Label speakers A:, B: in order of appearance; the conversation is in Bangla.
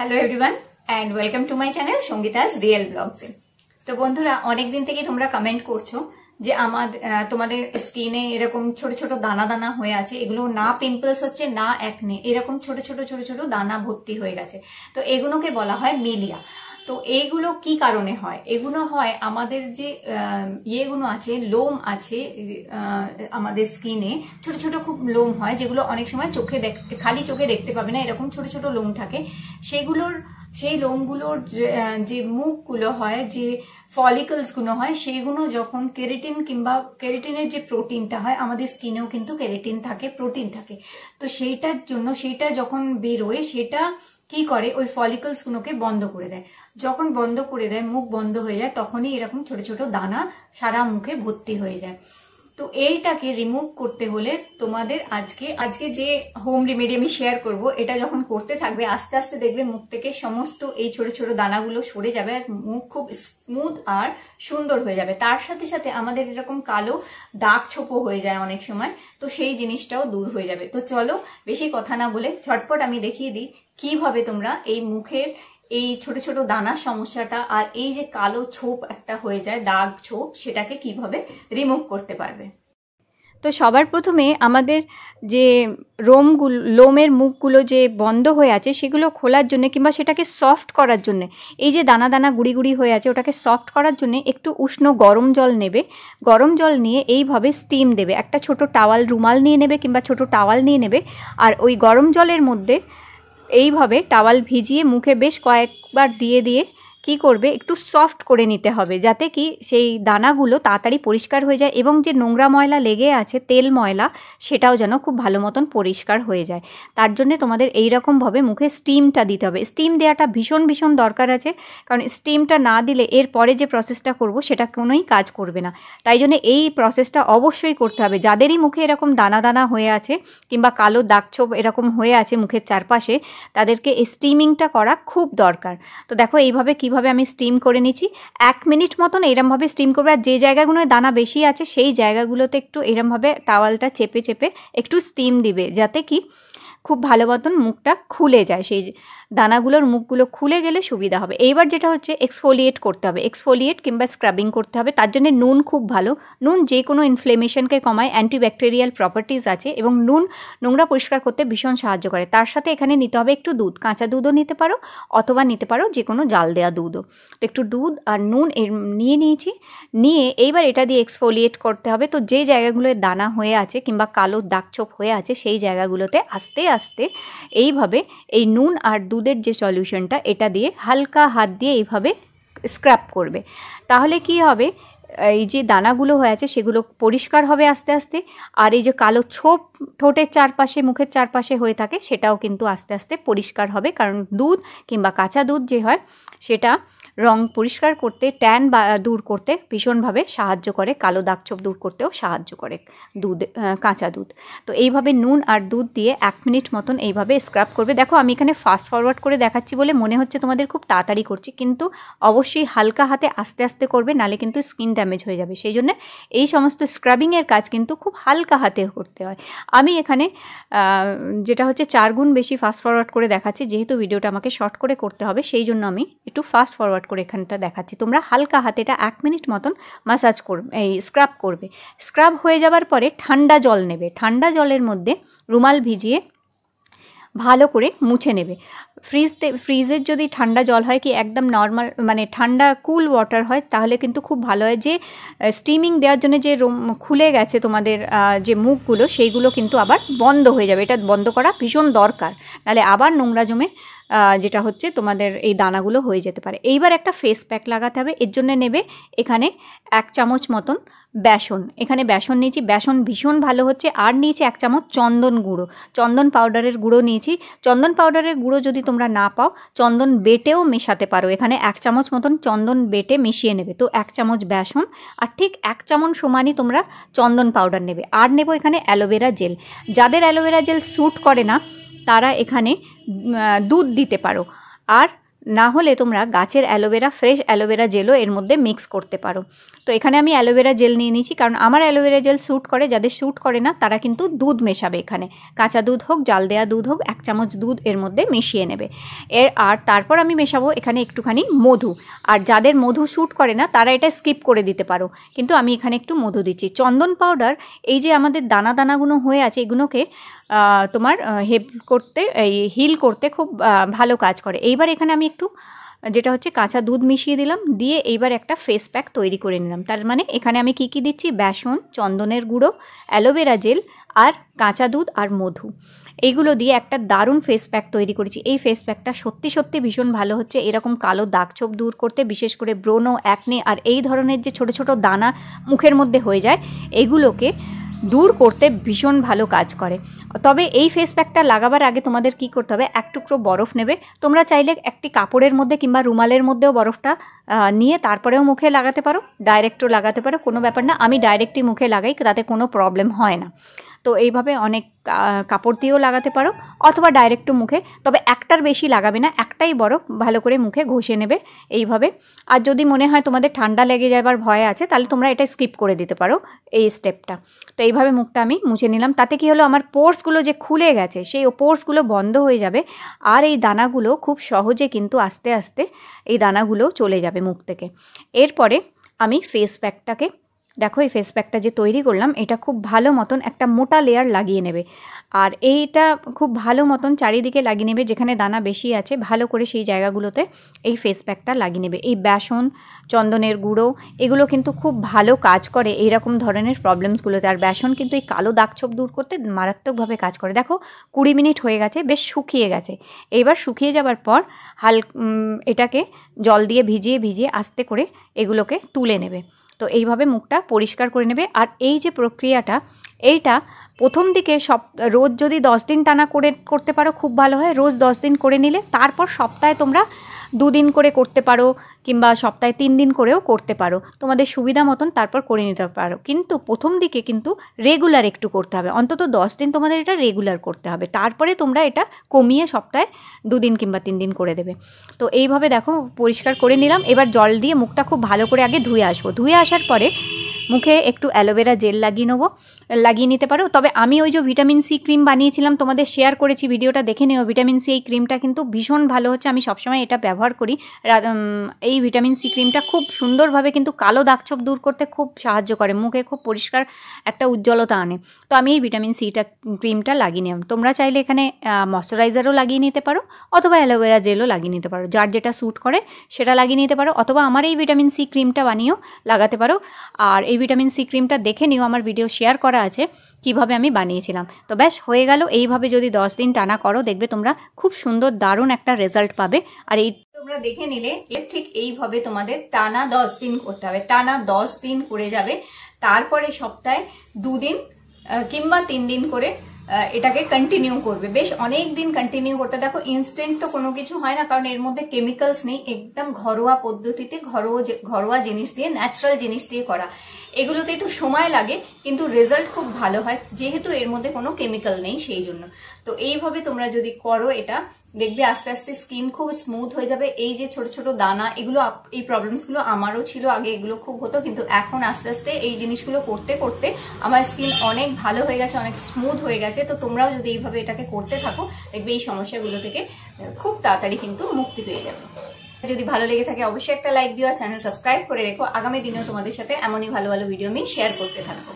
A: hello everyone and welcome to my channel Sangeeta's real ব্লগসে তো বন্ধুরা অনেকদিন থেকে তোমরা কমেন্ট করছো যে আমার তোমাদের স্কিনে এরকম ছোট ছোট দানা দানা হয়ে আছে এগুলো না পিম্পলস হচ্ছে না একনে এরকম ছোট ছোট ছোট ছোট দানা ভর্তি হয়ে গেছে তো এগুলোকে বলা হয় মিলিয়া তো এইগুলো কি কারণে হয় এগুলো হয় আমাদের যে ইয়েগুলো আছে লোম আছে আমাদের স্কিনে ছোট ছোট খুব লোম হয় যেগুলো অনেক সময় চোখে খালি চোখে দেখতে পাবে না এরকম ছোট ছোট লোম থাকে সেগুলোর সেই লোমগুলোর যে মুখগুলো হয় যে ফলিকলসগুলো হয় সেইগুলো যখন কেরেটিন কিংবা কেরেটিনের যে প্রোটিনটা হয় আমাদের স্কিনেও কিন্তু কেরেটিন থাকে প্রোটিন থাকে তো সেইটার জন্য সেইটা যখন বেরোয় সেটা কি করে ওই ফলিকলস গুলোকে বন্ধ করে দেয় যখন বন্ধ করে দেয় মুখ বন্ধ হয়ে যায় তখনই এরকম ছোট ছোট দানা সারা মুখে ভর্তি হয়ে যায় তো এইটাকে রিমুভ করতে হলে তোমাদের আজকে আজকে যে হোম রেমেডি আমি শেয়ার করব এটা যখন করতে থাকবে আস্তে আস্তে দেখবে মুখ থেকে সমস্ত এই ছোট ছোট দানাগুলো সরে যাবে আর মুখ খুব স্মুথ আর সুন্দর হয়ে যাবে তার সাথে সাথে আমাদের এরকম কালো দাগ ছোপো হয়ে যায় অনেক সময় তো সেই জিনিসটাও দূর হয়ে যাবে তো চলো বেশি কথা না বলে ছটপট আমি দেখিয়ে দিই কিভাবে তোমরা এই মুখের এই ছোট ছোট দানার সমস্যাটা আর এই যে কালো ছোপ একটা হয়ে যায় দাগ ছোপ সেটাকে কিভাবে রিমুভ করতে পারবে তো সবার প্রথমে আমাদের যে রোমগুলো লোমের মুখগুলো যে বন্ধ হয়ে আছে সেগুলো খোলার জন্য কিংবা সেটাকে সফট করার জন্য এই যে দানা দানা গুড়ি গুড়ি হয়ে আছে ওটাকে সফট করার জন্য একটু উষ্ণ গরম জল নেবে গরম জল নিয়ে এইভাবে স্টিম দেবে একটা ছোট টাওয়াল রুমাল নিয়ে নেবে কিংবা ছোট টাওয়াল নিয়ে নেবে আর ওই গরম জলের মধ্যে এইভাবে টাওয়াল ভিজিয়ে মুখে বেশ কয়েকবার দিয়ে দিয়ে কি করবে একটু সফট করে নিতে হবে যাতে কি সেই দানাগুলো তাড়াতাড়ি পরিষ্কার হয়ে যায় এবং যে নোংরা ময়লা লেগে আছে তেল ময়লা সেটাও যেন খুব ভালো মতন পরিষ্কার হয়ে যায় তার জন্য তোমাদের এই রকমভাবে মুখে স্টিমটা দিতে হবে স্টিম দেওয়াটা ভীষণ ভীষণ দরকার আছে কারণ স্টিমটা না দিলে এর পরে যে প্রসেসটা করব সেটা কোনোই কাজ করবে না তাই জন্য এই প্রসেসটা অবশ্যই করতে হবে যাদেরই মুখে এরকম দানা দানা হয়ে আছে কিংবা কালো দাগছোপ এরকম হয়ে আছে মুখের চারপাশে তাদেরকে স্টিমিংটা করা খুব দরকার তো দেখো এইভাবে কি এইভাবে আমি স্টিম করে নিচ্ছি এক মিনিট মতন এরমভাবে স্টিম করবে আর যে জায়গাগুলোয় দানা বেশি আছে সেই জায়গাগুলোতে একটু এরমভাবে টাওয়ালটা চেপে চেপে একটু স্টিম দিবে যাতে কি খুব ভালো মতন মুখটা খুলে যায় সেই দানাগুলোর মুখগুলো খুলে গেলে সুবিধা হবে এইবার যেটা হচ্ছে এক্সফোলিয়েট করতে হবে এক্সফোলিয়েট কিংবা স্ক্রাবিং করতে হবে তার জন্য নুন খুব ভালো নুন যে কোনো ইনফ্লেমেশনকে কমায় অ্যান্টিব্যাকটেরিয়াল প্রপার্টিজ আছে এবং নুন নোংরা পরিষ্কার করতে ভীষণ সাহায্য করে তার সাথে এখানে নিতে হবে একটু দুধ কাঁচা দুধও নিতে পারো অথবা নিতে পারো যে কোনো জাল দেওয়া দুধও তো একটু দুধ আর নুন এর নিয়ে নিয়েছি নিয়ে এইবার এটা দিয়ে এক্সফোলিয়েট করতে হবে তো যে জায়গাগুলোয় দানা হয়ে আছে কিংবা কালো দাগছোপ হয়ে আছে সেই জায়গাগুলোতে আস্তে আস্তে এইভাবে এই নুন আর দুধ দুধের যে সলিউশনটা এটা দিয়ে হালকা হাত দিয়ে এইভাবে স্ক্র্যাপ করবে তাহলে কি হবে এই যে দানাগুলো হয়ে আছে সেগুলো পরিষ্কার হবে আস্তে আস্তে আর এই যে কালো ছোপ ঠোঁটের চারপাশে মুখের চারপাশে হয়ে থাকে সেটাও কিন্তু আস্তে আস্তে পরিষ্কার হবে কারণ দুধ কিংবা কাঁচা দুধ যে হয় সেটা রং পরিষ্কার করতে ট্যান বা দূর করতে ভীষণভাবে সাহায্য করে কালো দাগছোপ দূর করতেও সাহায্য করে দুধ কাঁচা দুধ তো এইভাবে নুন আর দুধ দিয়ে এক মিনিট মতন এইভাবে স্ক্রাব করবে দেখো আমি এখানে ফাস্ট ফরওয়ার্ড করে দেখাচ্ছি বলে মনে হচ্ছে তোমাদের খুব তাড়াতাড়ি করছি কিন্তু অবশ্যই হালকা হাতে আস্তে আস্তে করবে নালে কিন্তু স্কিন ড্যামেজ হয়ে যাবে সেই জন্য এই সমস্ত স্ক্রাবিংয়ের কাজ কিন্তু খুব হালকা হাতে করতে হয় আমি এখানে যেটা হচ্ছে চার গুণ বেশি ফাস্ট ফরওয়ার্ড করে দেখাচ্ছি যেহেতু ভিডিওটা আমাকে শর্ট করে করতে হবে সেই জন্য আমি একটু ফাস্ট ফরওয়ার্ড করে এখানটা দেখাচ্ছি তোমরা হালকা হাতে এটা এক মিনিট মতন মাসাজ করবে এই স্ক্রাব করবে স্ক্রাব হয়ে যাওয়ার পরে ঠান্ডা জল নেবে ঠান্ডা জলের মধ্যে রুমাল ভিজিয়ে ভালো করে মুছে নেবে ফ্রিজতে ফ্রিজের যদি ঠান্ডা জল হয় কি একদম নর্মাল মানে ঠান্ডা কুল ওয়াটার হয় তাহলে কিন্তু খুব ভালো হয় যে স্টিমিং দেওয়ার জন্য যে রুম খুলে গেছে তোমাদের যে মুখগুলো সেইগুলো কিন্তু আবার বন্ধ হয়ে যাবে এটা বন্ধ করা ভীষণ দরকার নাহলে আবার নোংরা জমে যেটা হচ্ছে তোমাদের এই দানাগুলো হয়ে যেতে পারে এইবার একটা ফেস প্যাক লাগাতে হবে এর জন্য নেবে এখানে এক চামচ মতন বেসন এখানে বেসন নিয়েছি বেসন ভীষণ ভালো হচ্ছে আর নিয়েছি এক চামচ চন্দন গুঁড়ো চন্দন পাউডারের গুঁড়ো নিয়েছি চন্দন পাউডারের গুঁড়ো যদি তোমরা না পাও চন্দন বেটেও মেশাতে পারো এখানে এক চামচ মতন চন্দন বেটে মিশিয়ে নেবে তো এক চামচ বেসন আর ঠিক এক চামচ সমানই তোমরা চন্দন পাউডার নেবে আর নেব এখানে অ্যালোভেরা জেল যাদের অ্যালোভেরা জেল স্যুট করে না তারা এখানে দুধ দিতে পারো আর না হলে তোমরা গাছের অ্যালোভেরা ফ্রেশ অ্যালোভেরা জেলও এর মধ্যে মিক্স করতে পারো তো এখানে আমি অ্যালোভেরা জেল নিয়ে নিয়েছি কারণ আমার অ্যালোভেরা জেল শ্যুট করে যাদের শ্যুট করে না তারা কিন্তু দুধ মেশাবে এখানে কাঁচা দুধ হোক জাল দেয়া দুধ হোক এক চামচ দুধ এর মধ্যে মিশিয়ে নেবে এর আর তারপর আমি মেশাবো এখানে একটুখানি মধু আর যাদের মধু শ্যুট করে না তারা এটা স্কিপ করে দিতে পারো কিন্তু আমি এখানে একটু মধু দিচ্ছি চন্দন পাউডার এই যে আমাদের দানা দানাগুলো হয়ে আছে এগুলোকে তোমার হেপ করতে এই হিল করতে খুব ভালো কাজ করে এইবার এখানে আমি একটু যেটা হচ্ছে কাঁচা দুধ মিশিয়ে দিলাম দিয়ে এইবার একটা ফেস প্যাক তৈরি করে নিলাম তার মানে এখানে আমি কি কি দিচ্ছি বেসন চন্দনের গুঁড়ো অ্যালোভেরা জেল আর কাঁচা দুধ আর মধু এইগুলো দিয়ে একটা দারুণ ফেস প্যাক তৈরি করেছি এই ফেস প্যাকটা সত্যি সত্যি ভীষণ ভালো হচ্ছে এরকম কালো দাগছোপ দূর করতে বিশেষ করে ব্রোনো অ্যাকনে আর এই ধরনের যে ছোট ছোট দানা মুখের মধ্যে হয়ে যায় এগুলোকে দূর করতে ভীষণ ভালো কাজ করে তবে এই ফেস প্যাকটা লাগাবার আগে তোমাদের কি করতে হবে এক টুকরো বরফ নেবে তোমরা চাইলে একটি কাপড়ের মধ্যে কিংবা রুমালের মধ্যেও বরফটা নিয়ে তারপরেও মুখে লাগাতে পারো ডাইরেক্টও লাগাতে পারো কোনো ব্যাপার না আমি ডাইরেক্টই মুখে লাগাই তাতে কোনো প্রবলেম হয় না তো এইভাবে অনেক কাপড় দিয়েও লাগাতে পারো অথবা ডাইরেক্ট মুখে তবে একটার বেশি লাগাবে না একটাই বড় ভালো করে মুখে ঘষে নেবে এইভাবে আর যদি মনে হয় তোমাদের ঠান্ডা লেগে যাবার ভয় আছে তাহলে তোমরা এটা স্কিপ করে দিতে পারো এই স্টেপটা তো এইভাবে মুখটা আমি মুছে নিলাম তাতে কি হলো আমার পোর্সগুলো যে খুলে গেছে সেই পোর্সগুলো বন্ধ হয়ে যাবে আর এই দানাগুলো খুব সহজে কিন্তু আস্তে আস্তে এই দানাগুলো চলে যাবে মুখ থেকে এরপরে আমি ফেস প্যাকটাকে দেখো এই ফেস প্যাকটা যে তৈরি করলাম এটা খুব ভালো মতন একটা মোটা লেয়ার লাগিয়ে নেবে আর এইটা খুব ভালো মতন চারিদিকে লাগিয়ে নেবে যেখানে দানা বেশি আছে ভালো করে সেই জায়গাগুলোতে এই ফেস প্যাকটা লাগিয়ে নেবে এই বেসন চন্দনের গুঁড়ো এগুলো কিন্তু খুব ভালো কাজ করে এইরকম ধরনের প্রবলেমসগুলোতে আর বেসন কিন্তু এই কালো দাগছোপ দূর করতে মারাত্মকভাবে কাজ করে দেখো কুড়ি মিনিট হয়ে গেছে বেশ শুকিয়ে গেছে এইবার শুকিয়ে যাবার পর হাল এটাকে জল দিয়ে ভিজিয়ে ভিজিয়ে আস্তে করে এগুলোকে তুলে নেবে তো এইভাবে মুখটা পরিষ্কার করে নেবে আর এই যে প্রক্রিয়াটা এইটা প্রথম দিকে সব রোজ যদি দশ দিন টানা করে করতে পারো খুব ভালো হয় রোজ দশ দিন করে নিলে তারপর সপ্তাহে তোমরা দুদিন করে করতে পারো কিংবা সপ্তাহে তিন দিন করেও করতে পারো তোমাদের সুবিধা মতন তারপর করে নিতে পারো কিন্তু প্রথম দিকে কিন্তু রেগুলার একটু করতে হবে অন্তত দশ দিন তোমাদের এটা রেগুলার করতে হবে তারপরে তোমরা এটা কমিয়ে সপ্তাহে দুদিন কিংবা তিন দিন করে দেবে তো এইভাবে দেখো পরিষ্কার করে নিলাম এবার জল দিয়ে মুখটা খুব ভালো করে আগে ধুয়ে আসবো ধুয়ে আসার পরে মুখে একটু অ্যালোভেরা জেল লাগিয়ে নেবো লাগিয়ে নিতে পারো তবে আমি ওই যে ভিটামিন সি ক্রিম বানিয়েছিলাম তোমাদের শেয়ার করেছি ভিডিওটা দেখে নিও ভিটামিন সি এই ক্রিমটা কিন্তু ভীষণ ভালো হচ্ছে আমি সবসময় এটা ব্যবহার করি এই ভিটামিন সি ক্রিমটা খুব সুন্দরভাবে কিন্তু কালো দাগছোপ দূর করতে খুব সাহায্য করে মুখে খুব পরিষ্কার একটা উজ্জ্বলতা আনে তো আমি এই ভিটামিন সিটা ক্রিমটা লাগিয়ে নিলাম তোমরা চাইলে এখানে ময়শ্চারাইজারও লাগিয়ে নিতে পারো অথবা অ্যালোভেরা জেলও লাগিয়ে নিতে পারো যার যেটা স্যুট করে সেটা লাগিয়ে নিতে পারো অথবা আমার এই ভিটামিন সি ক্রিমটা বানিয়েও লাগাতে পারো আর এই ভিটামিন সি ক্রিমটা দেখে নিও আমার ভিডিও শেয়ার করা আছে কিভাবে আমি বানিয়েছিলাম তো ব্যাস হয়ে গেল এইভাবে যদি দশ দিন টানা করো দেখবে তোমরা খুব সুন্দর দারুণ একটা রেজাল্ট পাবে আর এই তোমরা দেখে নিলে এর ঠিক এইভাবে তোমাদের টানা দশ দিন করতে হবে টানা দশ দিন করে যাবে তারপরে সপ্তাহে দুদিন কিংবা তিন দিন করে এটাকে কন্টিনিউ করবে বেশ অনেক দিন কন্টিনিউ করতে দেখো ইনস্ট্যান্ট তো কোনো কিছু হয় না কারণ এর মধ্যে কেমিক্যালস নেই একদম ঘরোয়া পদ্ধতিতে ঘরোয়া ঘরোয়া জিনিস দিয়ে ন্যাচারাল জিনিস দিয়ে করা এগুলোতে একটু সময় লাগে কিন্তু রেজাল্ট খুব ভালো হয় যেহেতু এর মধ্যে কোনো কেমিক্যাল নেই সেই জন্য তো এইভাবে তোমরা যদি করো এটা দেখবে আস্তে আস্তে স্কিন খুব স্মুথ হয়ে যাবে এই যে ছোট ছোট দানা এগুলো এই প্রবলেমসগুলো আমারও ছিল আগে এগুলো খুব হতো কিন্তু এখন আস্তে আস্তে এই জিনিসগুলো করতে করতে আমার স্কিন অনেক ভালো হয়ে গেছে অনেক স্মুথ হয়ে গেছে তো তোমরাও যদি এইভাবে এটাকে করতে থাকো দেখবে এই সমস্যাগুলো থেকে খুব তাড়াতাড়ি কিন্তু মুক্তি পেয়ে যাবে যদি ভালো লেগে থাকে অবশ্যই একটা লাইক দিও আর চ্যানেল সাবস্ক্রাইব করে রেখো আগামী দিনেও তোমাদের সাথে এমনই ভালো ভালো ভিডিও আমি শেয়ার করতে থাকবো